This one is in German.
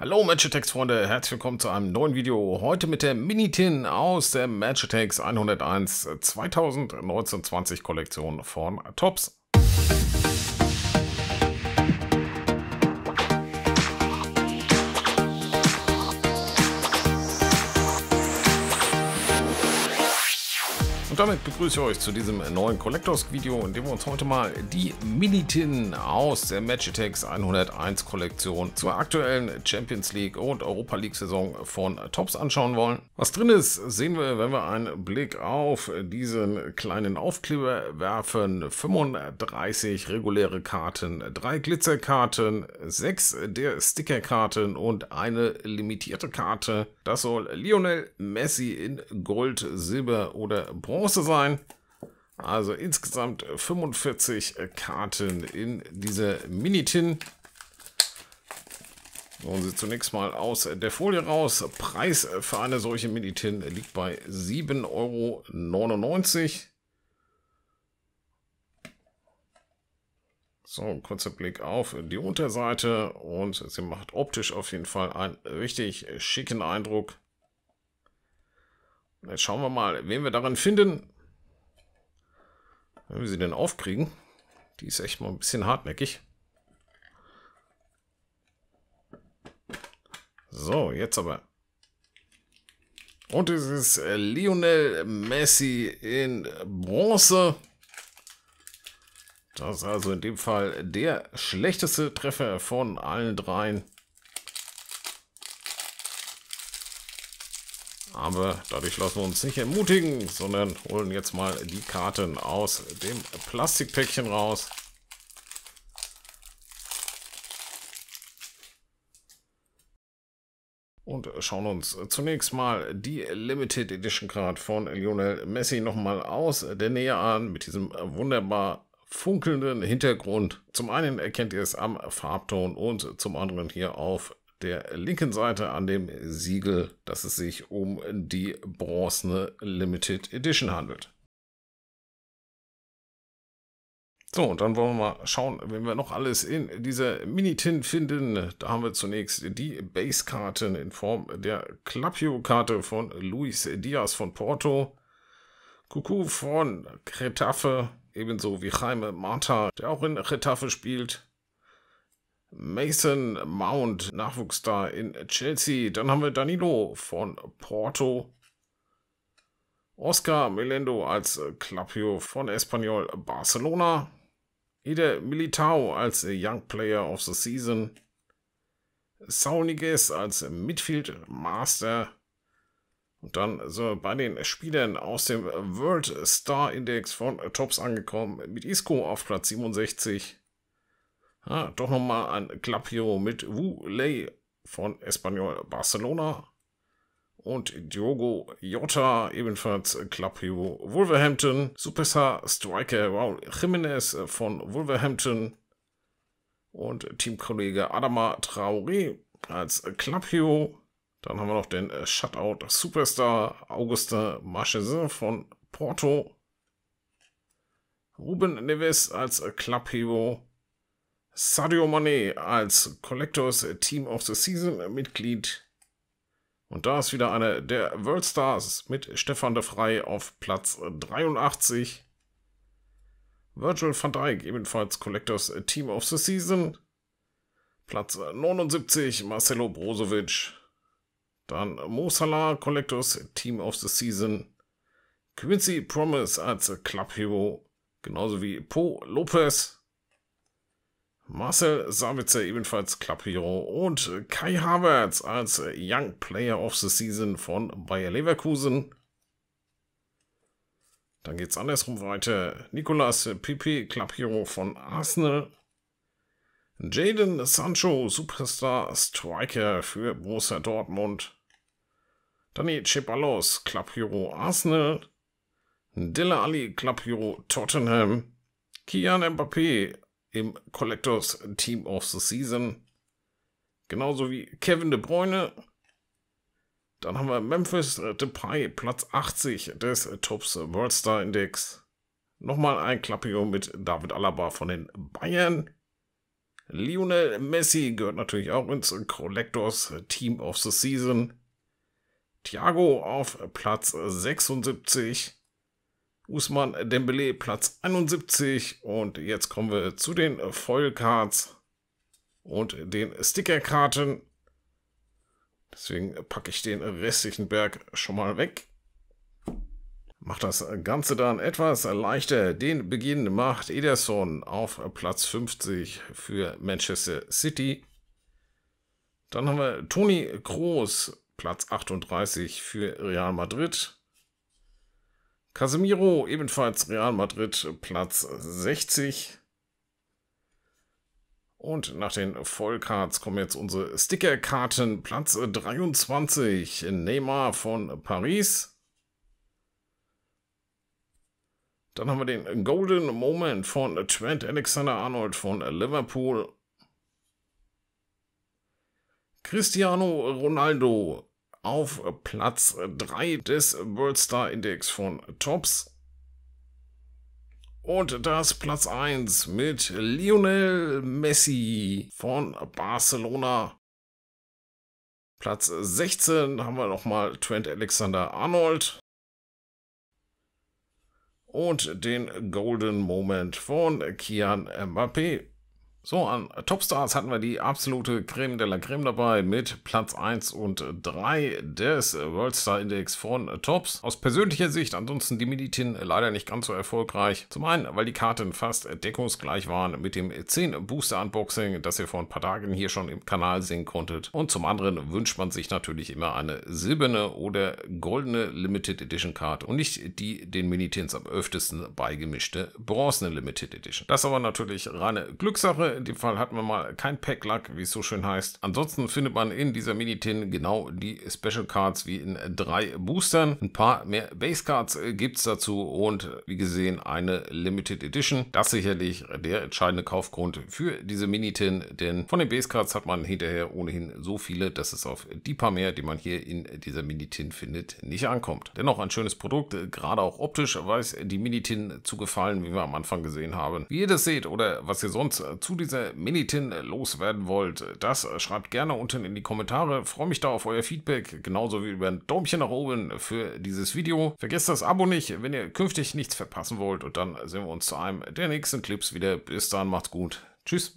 Hallo Matchatex-Freunde, herzlich willkommen zu einem neuen Video. Heute mit der Mini-Tin aus der Matchatex 101 2019-20 Kollektion von Tops. Und damit begrüße ich euch zu diesem neuen Collectors-Video, in dem wir uns heute mal die Minitin aus der Magitex 101 Kollektion zur aktuellen Champions League und Europa League Saison von Tops anschauen wollen. Was drin ist, sehen wir, wenn wir einen Blick auf diesen kleinen Aufkleber werfen. 35 reguläre Karten, drei Glitzerkarten, sechs der Stickerkarten und eine limitierte Karte. Das soll Lionel Messi in Gold, Silber oder Bronze musste sein. Also insgesamt 45 äh, Karten in dieser Mini-Tin. Holen Sie zunächst mal aus der Folie raus. Preis für eine solche Mini-Tin liegt bei 7,99 Euro. So, kurzer Blick auf die Unterseite und sie macht optisch auf jeden Fall einen richtig schicken Eindruck. Jetzt schauen wir mal, wen wir daran finden. Wenn wir sie denn aufkriegen. Die ist echt mal ein bisschen hartnäckig. So, jetzt aber. Und es ist äh, Lionel Messi in Bronze. Das ist also in dem Fall der schlechteste Treffer von allen dreien. Aber dadurch lassen wir uns nicht ermutigen, sondern holen jetzt mal die Karten aus dem Plastikpäckchen raus. Und schauen uns zunächst mal die Limited Edition Card von Lionel Messi nochmal aus der Nähe an mit diesem wunderbar funkelnden Hintergrund. Zum einen erkennt ihr es am Farbton und zum anderen hier auf der linken Seite an dem Siegel, dass es sich um die bronzene Limited Edition handelt. So, und dann wollen wir mal schauen, wenn wir noch alles in dieser Mini-Tin finden. Da haben wir zunächst die Base-Karten in Form der Clapio-Karte von Luis Diaz von Porto, Cucu von Getafe, ebenso wie Jaime Marta, der auch in Getafe spielt, Mason Mount, Nachwuchsstar in Chelsea. Dann haben wir Danilo von Porto. Oscar Melendo als Clapio von Espanyol Barcelona. Ide Militao als Young Player of the Season. Saul Niguez als Midfield Master. Und dann sind wir bei den Spielern aus dem World Star Index von Tops angekommen mit Isco auf Platz 67. Ah, doch nochmal ein Clapio mit Wu Lei von Espanyol Barcelona. Und Diogo Jota, ebenfalls Clapio Wolverhampton. Superstar Striker Raul Jiménez von Wolverhampton. Und Teamkollege Adama Traoré als Clapio. Dann haben wir noch den Shutout Superstar Auguste Marchesin von Porto. Ruben Neves als Clubhero Sadio Mane als Collectors Team of the Season Mitglied. Und da ist wieder eine der Worldstars mit Stefan de Frey auf Platz 83. Virgil van Dijk ebenfalls Collectors Team of the Season. Platz 79 Marcelo Brozovic. Dann Mo Salah Collectors Team of the Season. Quincy Promise als Club Hero. Genauso wie Po Lopez. Marcel Sabitzer ebenfalls Clubhero und Kai Havertz als Young Player of the Season von Bayer Leverkusen. Dann geht es andersrum weiter. Nicolas Pipi, Clubhero von Arsenal. Jaden Sancho, Superstar Striker für Borussia Dortmund. Dani Ceballos, Clubhero Arsenal. Dilla Ali, Clubhero Tottenham. Kian Mbappé, im Collectors Team of the Season. Genauso wie Kevin de Bruyne. Dann haben wir Memphis Depay, Platz 80 des Tops Worldstar Index. Nochmal ein Klappio mit David Alaba von den Bayern. Lionel Messi gehört natürlich auch ins Collectors Team of the Season. Thiago auf Platz 76. Usman Dembele Platz 71. Und jetzt kommen wir zu den Foilcards und den Stickerkarten. Deswegen packe ich den restlichen Berg schon mal weg. Macht das Ganze dann etwas leichter. Den Beginn macht Ederson auf Platz 50 für Manchester City. Dann haben wir Toni Kroos, Platz 38 für Real Madrid. Casemiro ebenfalls Real Madrid Platz 60. Und nach den Vollcards kommen jetzt unsere Stickerkarten. Platz 23, Neymar von Paris. Dann haben wir den Golden Moment von Trent Alexander-Arnold von Liverpool. Cristiano Ronaldo auf Platz 3 des World Star Index von Tops. Und das Platz 1 mit Lionel Messi von Barcelona. Platz 16 haben wir nochmal Trent Alexander Arnold. Und den Golden Moment von Kian Mbappé. So, an Topstars hatten wir die absolute Creme de la Creme dabei mit Platz 1 und 3 des Worldstar Index von Tops. Aus persönlicher Sicht ansonsten die Meditin leider nicht ganz so erfolgreich. Zum einen, weil die Karten fast deckungsgleich waren mit dem 10 Booster Unboxing, das ihr vor ein paar Tagen hier schon im Kanal sehen konntet. Und zum anderen wünscht man sich natürlich immer eine silberne oder goldene Limited Edition Karte und nicht die den Minitins am öftesten beigemischte bronzene Limited Edition. Das aber natürlich reine Glückssache in dem Fall hatten wir mal kein Pack Luck, wie es so schön heißt. Ansonsten findet man in dieser Mini-Tin genau die Special Cards wie in drei Boostern. Ein paar mehr Base Cards äh, gibt es dazu und wie gesehen eine Limited Edition. Das ist sicherlich der entscheidende Kaufgrund für diese Mini-Tin, denn von den Base Cards hat man hinterher ohnehin so viele, dass es auf die paar mehr, die man hier in dieser Mini-Tin findet, nicht ankommt. Dennoch ein schönes Produkt, äh, gerade auch optisch weiß die Mini-Tin zu gefallen, wie wir am Anfang gesehen haben. Wie ihr das seht oder was ihr sonst äh, zu dieser Minitin loswerden wollt, das schreibt gerne unten in die Kommentare. freue mich da auf euer Feedback, genauso wie über ein Däumchen nach oben für dieses Video. Vergesst das Abo nicht, wenn ihr künftig nichts verpassen wollt. Und dann sehen wir uns zu einem der nächsten Clips wieder. Bis dann, macht's gut. Tschüss.